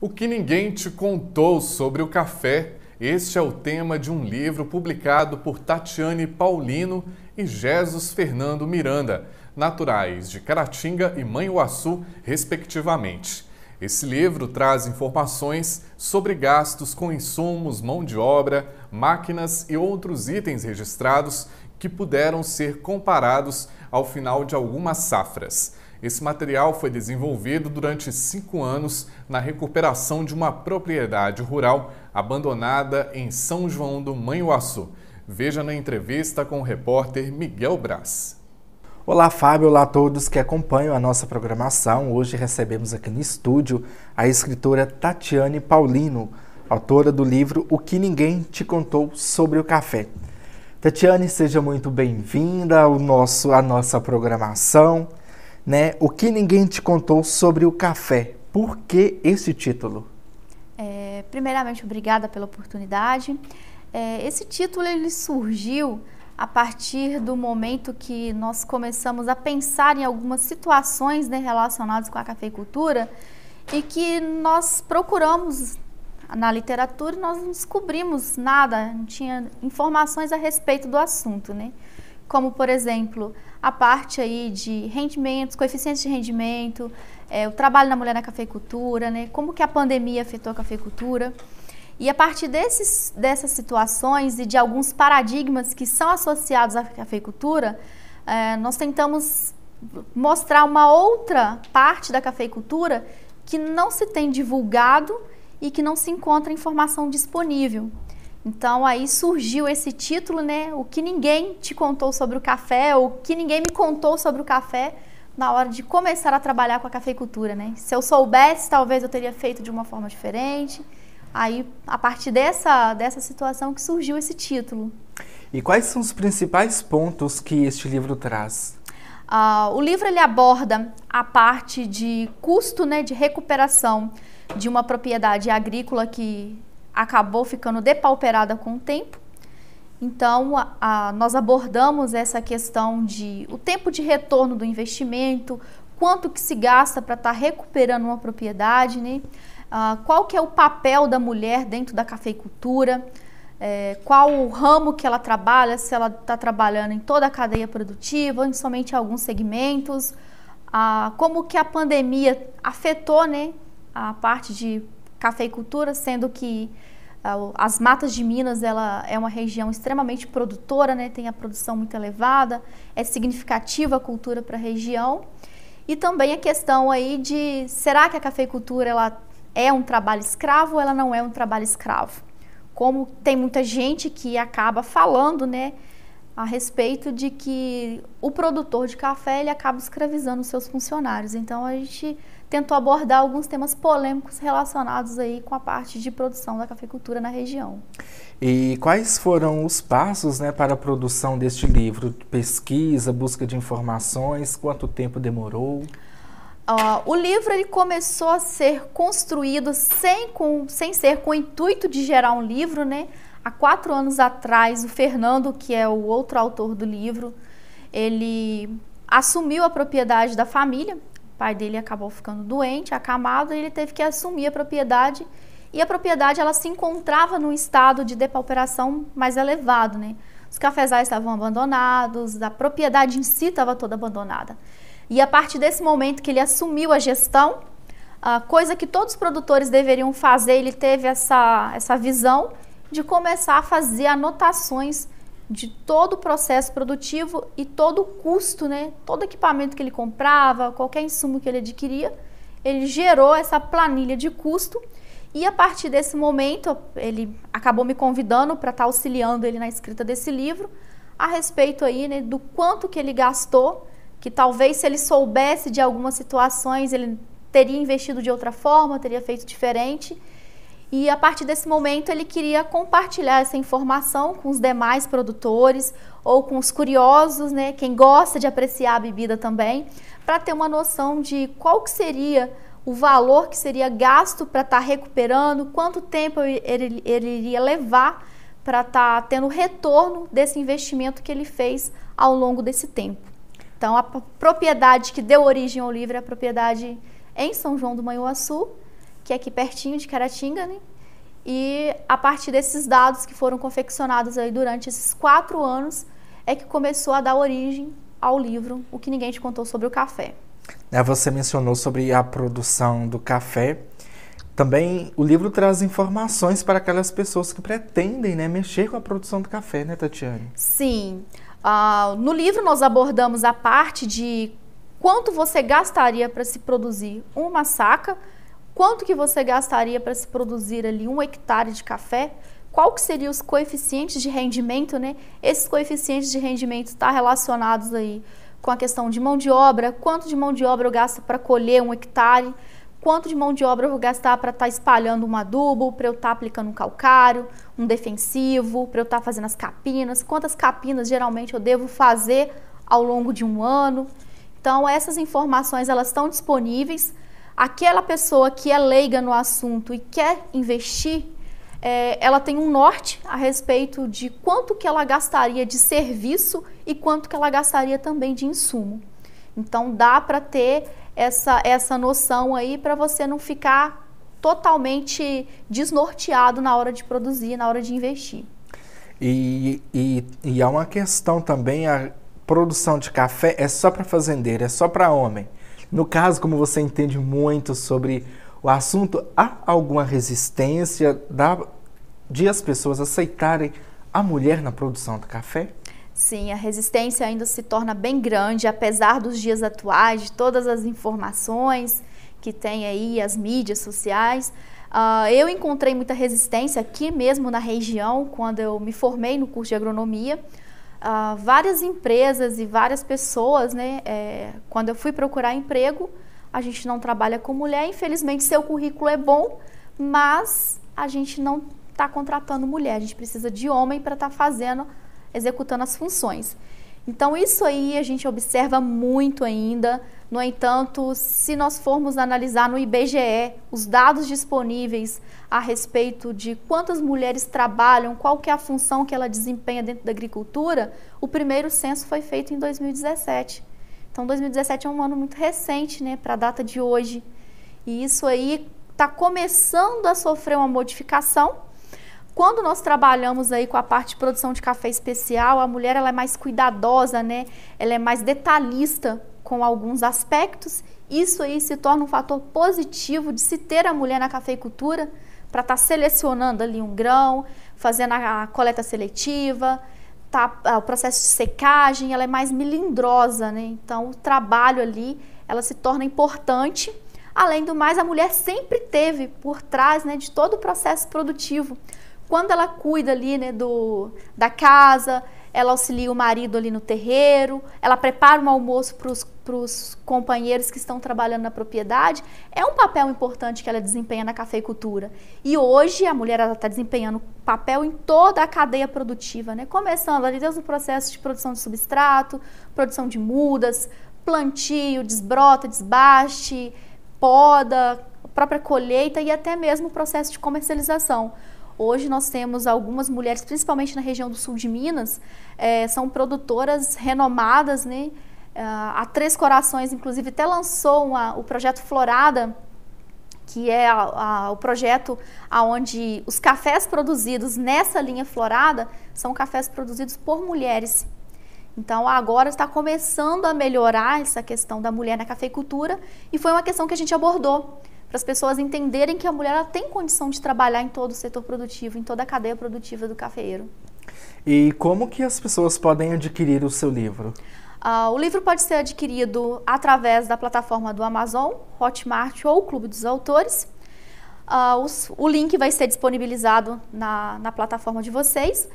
O que ninguém te contou sobre o café. Este é o tema de um livro publicado por Tatiane Paulino e Jesus Fernando Miranda, naturais de Caratinga e Manhuaçu, respectivamente. Esse livro traz informações sobre gastos com insumos, mão de obra, máquinas e outros itens registrados que puderam ser comparados ao final de algumas safras. Esse material foi desenvolvido durante cinco anos na recuperação de uma propriedade rural abandonada em São João do Manhuaçu. Veja na entrevista com o repórter Miguel Braz. Olá, Fábio. Olá a todos que acompanham a nossa programação. Hoje recebemos aqui no estúdio a escritora Tatiane Paulino, autora do livro O que Ninguém Te Contou sobre o Café. Tatiane, seja muito bem-vinda ao nosso à nossa programação né? O que ninguém te contou sobre o café. Por que esse título? É, primeiramente, obrigada pela oportunidade. É, esse título ele surgiu a partir do momento que nós começamos a pensar em algumas situações né, relacionadas com a cafeicultura e que nós procuramos na literatura e nós não descobrimos nada, não tinha informações a respeito do assunto, né? Como, por exemplo, a parte aí de rendimentos, coeficientes de rendimento, é, o trabalho da mulher na cafeicultura, né? Como que a pandemia afetou a cafeicultura? E a partir desses, dessas situações e de alguns paradigmas que são associados à cafeicultura, é, nós tentamos mostrar uma outra parte da cafeicultura que não se tem divulgado e que não se encontra informação disponível. Então aí surgiu esse título, né? O que ninguém te contou sobre o café, o que ninguém me contou sobre o café na hora de começar a trabalhar com a cafeicultura, né? Se eu soubesse, talvez eu teria feito de uma forma diferente. Aí, a partir dessa, dessa situação que surgiu esse título. E quais são os principais pontos que este livro traz? Uh, o livro ele aborda a parte de custo né, de recuperação de uma propriedade agrícola que acabou ficando depauperada com o tempo. Então, a, a, nós abordamos essa questão de o tempo de retorno do investimento, quanto que se gasta para estar tá recuperando uma propriedade, né? Ah, qual que é o papel da mulher dentro da cafeicultura, é, qual o ramo que ela trabalha, se ela está trabalhando em toda a cadeia produtiva, em somente alguns segmentos, ah, como que a pandemia afetou né, a parte de cafeicultura, sendo que ah, as matas de Minas ela é uma região extremamente produtora, né? tem a produção muito elevada, é significativa a cultura para a região. E também a questão aí de será que a cafeicultura ela é um trabalho escravo ou ela não é um trabalho escravo? Como tem muita gente que acaba falando né, a respeito de que o produtor de café ele acaba escravizando os seus funcionários. Então a gente tentou abordar alguns temas polêmicos relacionados aí com a parte de produção da cafeicultura na região. E quais foram os passos né, para a produção deste livro? Pesquisa, busca de informações, quanto tempo demorou? Uh, o livro ele começou a ser construído sem, com, sem ser com o intuito de gerar um livro, né? Há quatro anos atrás, o Fernando, que é o outro autor do livro, ele assumiu a propriedade da família, pai dele acabou ficando doente, acamado, e ele teve que assumir a propriedade. E a propriedade ela se encontrava num estado de depauperação mais elevado, né? Os cafezais estavam abandonados, a propriedade em si estava toda abandonada. E a partir desse momento que ele assumiu a gestão, a coisa que todos os produtores deveriam fazer, ele teve essa, essa visão de começar a fazer anotações de todo o processo produtivo e todo o custo, né? Todo equipamento que ele comprava, qualquer insumo que ele adquiria, ele gerou essa planilha de custo e a partir desse momento ele acabou me convidando para estar tá auxiliando ele na escrita desse livro a respeito aí né, do quanto que ele gastou, que talvez se ele soubesse de algumas situações ele teria investido de outra forma, teria feito diferente e a partir desse momento ele queria compartilhar essa informação com os demais produtores ou com os curiosos, né, quem gosta de apreciar a bebida também, para ter uma noção de qual que seria o valor que seria gasto para estar tá recuperando, quanto tempo ele, ele iria levar para estar tá tendo retorno desse investimento que ele fez ao longo desse tempo. Então, a propriedade que deu origem ao livro é a propriedade em São João do Manhuaçu, que é aqui pertinho de Caratinga, né? E a partir desses dados que foram confeccionados aí durante esses quatro anos é que começou a dar origem ao livro O que Ninguém Te Contou sobre o Café. Né, você mencionou sobre a produção do café. Também o livro traz informações para aquelas pessoas que pretendem né, mexer com a produção do café, né, Tatiane? Sim. Uh, no livro nós abordamos a parte de quanto você gastaria para se produzir uma saca quanto que você gastaria para se produzir ali um hectare de café? Qual que seriam os coeficientes de rendimento, né? Esses coeficientes de rendimento estão tá relacionados aí com a questão de mão de obra, quanto de mão de obra eu gasto para colher um hectare, quanto de mão de obra eu vou gastar para estar tá espalhando um adubo, para eu estar tá aplicando um calcário, um defensivo, para eu estar tá fazendo as capinas, quantas capinas geralmente eu devo fazer ao longo de um ano. Então essas informações elas estão disponíveis aquela pessoa que é leiga no assunto e quer investir, é, ela tem um norte a respeito de quanto que ela gastaria de serviço e quanto que ela gastaria também de insumo. Então dá para ter essa, essa noção aí para você não ficar totalmente desnorteado na hora de produzir, na hora de investir. E, e, e há uma questão também, a produção de café é só para fazendeiro, é só para homem. No caso, como você entende muito sobre o assunto, há alguma resistência da, de as pessoas aceitarem a mulher na produção do café? Sim, a resistência ainda se torna bem grande, apesar dos dias atuais, de todas as informações que tem aí, as mídias sociais. Uh, eu encontrei muita resistência aqui mesmo na região, quando eu me formei no curso de agronomia. Uh, várias empresas e várias pessoas, né? É, quando eu fui procurar emprego, a gente não trabalha com mulher. Infelizmente, seu currículo é bom, mas a gente não está contratando mulher. A gente precisa de homem para estar tá fazendo, executando as funções. Então, isso aí a gente observa muito ainda. No entanto, se nós formos analisar no IBGE os dados disponíveis a respeito de quantas mulheres trabalham, qual é a função que ela desempenha dentro da agricultura, o primeiro censo foi feito em 2017. Então, 2017 é um ano muito recente, né, para a data de hoje. E isso aí está começando a sofrer uma modificação, quando nós trabalhamos aí com a parte de produção de café especial, a mulher ela é mais cuidadosa, né? Ela é mais detalhista com alguns aspectos. Isso aí se torna um fator positivo de se ter a mulher na cafeicultura para estar tá selecionando ali um grão, fazendo a, coleta seletiva, tá, o processo de secagem, ela é mais melindrosa, né? Então o trabalho ali ela se torna importante. Além do mais, a mulher sempre teve por trás né, de todo o processo produtivo quando ela cuida ali né, do, da casa, ela auxilia o marido ali no terreiro, ela prepara um almoço para os companheiros que estão trabalhando na propriedade. É um papel importante que ela desempenha na cafeicultura. E hoje a mulher está desempenhando papel em toda a cadeia produtiva, né? começando ali desde o processo de produção de substrato, produção de mudas, plantio, desbrota, desbaste, poda, própria colheita e até mesmo o processo de comercialização. Hoje nós temos algumas mulheres, principalmente na região do sul de Minas, é, são produtoras renomadas, né? É, a Três Corações, inclusive, até lançou uma, o projeto Florada, que é a, a, o projeto onde os cafés produzidos nessa linha Florada são cafés produzidos por mulheres. Então, agora está começando a melhorar essa questão da mulher na cafeicultura e foi uma questão que a gente abordou para as pessoas entenderem que a mulher ela tem condição de trabalhar em todo o setor produtivo, em toda a cadeia produtiva do cafeeiro. E como que as pessoas podem adquirir o seu livro? Uh, o livro pode ser adquirido através da plataforma do Amazon, Hotmart ou Clube dos Autores. Uh, os, o link vai ser disponibilizado na, na plataforma de vocês.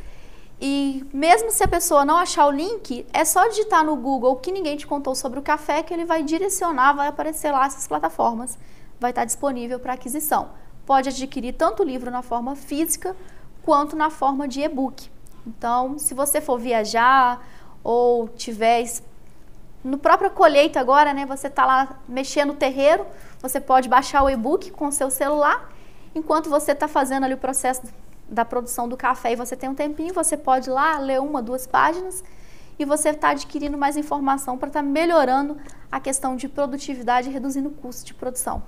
E mesmo se a pessoa não achar o link, é só digitar no Google que ninguém te contou sobre o café que ele vai direcionar, vai aparecer lá essas plataformas vai estar disponível para aquisição. Pode adquirir tanto o livro na forma física quanto na forma de e-book. Então, se você for viajar ou tiver no próprio colheita agora, né, você está lá mexendo no terreiro, você pode baixar o e-book com seu celular, enquanto você está fazendo ali o processo da produção do café e você tem um tempinho, você pode ir lá ler uma, duas páginas e você está adquirindo mais informação para estar tá melhorando a questão de produtividade e reduzindo o custo de produção.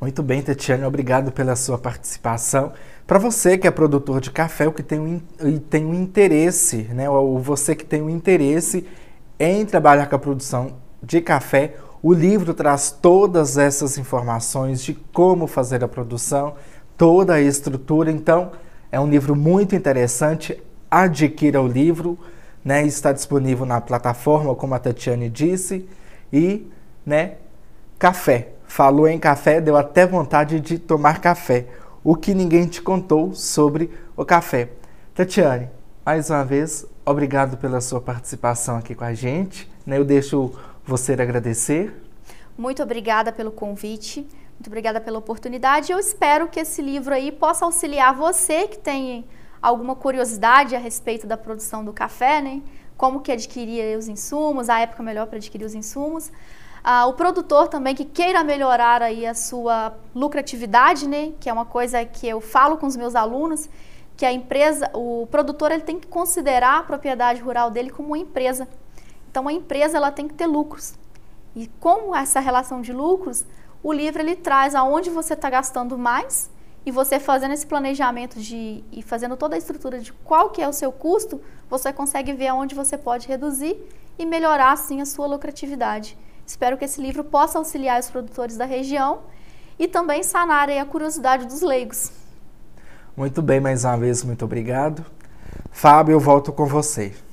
Muito bem, Tetiane, obrigado pela sua participação. Para você que é produtor de café ou que tem um, tem um interesse, né, ou você que tem um interesse em trabalhar com a produção de café, o livro traz todas essas informações de como fazer a produção, toda a estrutura. Então, é um livro muito interessante. Adquira o livro, né? Está disponível na plataforma, como a Tatiane disse, e, né, café. Falou em café, deu até vontade de tomar café. O que ninguém te contou sobre o café. Tatiane, mais uma vez, obrigado pela sua participação aqui com a gente. Né? Eu deixo você agradecer. Muito obrigada pelo convite. Muito obrigada pela oportunidade. Eu espero que esse livro aí possa auxiliar você que tem alguma curiosidade a respeito da produção do café, né? Como que adquirir os insumos, a época melhor para adquirir os insumos. Ah, o produtor também que queira melhorar aí a sua lucratividade, né? Que é uma coisa que eu falo com os meus alunos, que a empresa, o produtor ele tem que considerar a propriedade rural dele como uma empresa. Então a empresa ela tem que ter lucros. E com essa relação de lucros, o livro ele traz aonde você está gastando mais e você fazendo esse planejamento de e fazendo toda a estrutura de qual que é o seu custo, você consegue ver aonde você pode reduzir e melhorar assim a sua lucratividade. Espero que esse livro possa auxiliar os produtores da região e também sanar a curiosidade dos leigos. Muito bem, mais uma vez, muito obrigado. Fábio, eu volto com você.